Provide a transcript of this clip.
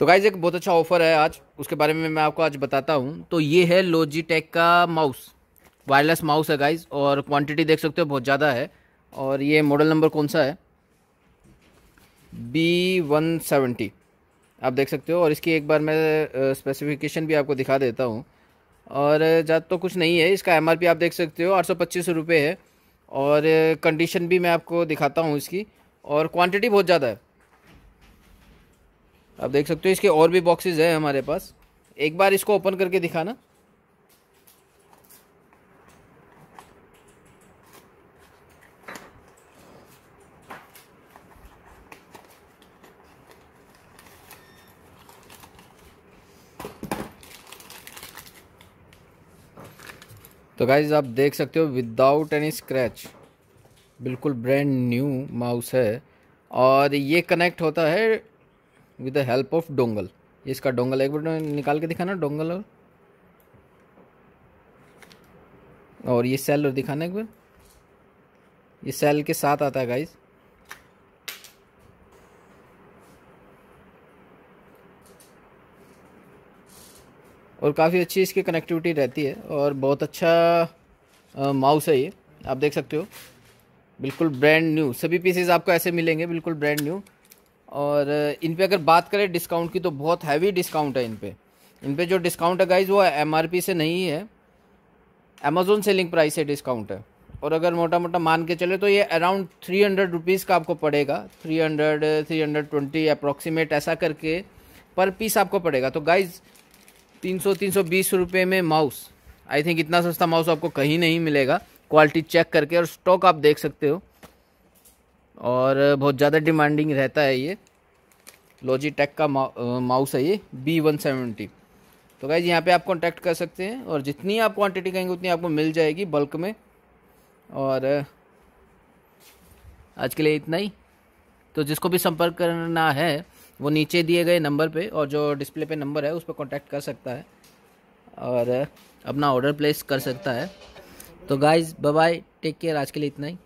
तो गाइज एक बहुत अच्छा ऑफर है आज उसके बारे में मैं आपको आज बताता हूँ तो ये है लोजी टेक का माउस वायरलेस माउस है गाइज और क्वांटिटी देख सकते हो बहुत ज़्यादा है और ये मॉडल नंबर कौन सा है बी वन सेवेंटी आप देख सकते हो और इसकी एक बार मैं स्पेसिफिकेशन भी आपको दिखा देता हूँ और ज़्यादा तो कुछ नहीं है इसका एम आप देख सकते हो आठ सौ पच्चीस रुपये है और कंडीशन भी मैं आपको दिखाता हूँ इसकी और क्वांटिटी बहुत ज़्यादा है आप देख सकते हो इसके और भी बॉक्सेस हैं हमारे पास एक बार इसको ओपन करके दिखाना तो गाइज आप देख सकते हो विदाउट एनी स्क्रैच बिल्कुल ब्रांड न्यू माउस है और ये कनेक्ट होता है with the help of dongle इसका डोंगल एक बार निकाल के दिखाना डोंगल और और ये सेल और दिखाना एक बार ये सेल के साथ आता है गाइज और काफ़ी अच्छी इसकी कनेक्टिविटी रहती है और बहुत अच्छा माउस है ये आप देख सकते हो बिल्कुल ब्रांड न्यू सभी पीसेज आपको ऐसे मिलेंगे बिल्कुल ब्रांड न्यू और इन पर अगर बात करें डिस्काउंट की तो बहुत हैवी डिस्काउंट है इन पर इन पर जो डिस्काउंट है गाइज वो एम से नहीं है अमेजोन सेलिंग प्राइस से डिस्काउंट है और अगर मोटा मोटा मान के चले तो ये अराउंड थ्री हंड्रेड रुपीज़ का आपको पड़ेगा three hundred three hundred twenty approximate ऐसा करके पर पीस आपको पड़ेगा तो गाइज तीन सौ तीन सौ बीस रुपये में माउस आई थिंक इतना सस्ता माउस आपको कहीं नहीं मिलेगा क्वालिटी चेक करके और स्टॉक आप देख सकते हो और बहुत ज़्यादा डिमांडिंग रहता है ये टेक का माउस है ये बी वन सेवेंटी तो गाइज यहाँ पे आप कॉन्टैक्ट कर सकते हैं और जितनी आप क्वांटिटी कहेंगे उतनी आपको मिल जाएगी बल्क में और आज के लिए इतना ही तो जिसको भी संपर्क करना है वो नीचे दिए गए नंबर पे और जो डिस्प्ले पे नंबर है उस पर कॉन्टैक्ट कर सकता है और अपना ऑर्डर प्लेस कर सकता है तो गाइज बाय टेक केयर आज के लिए इतना ही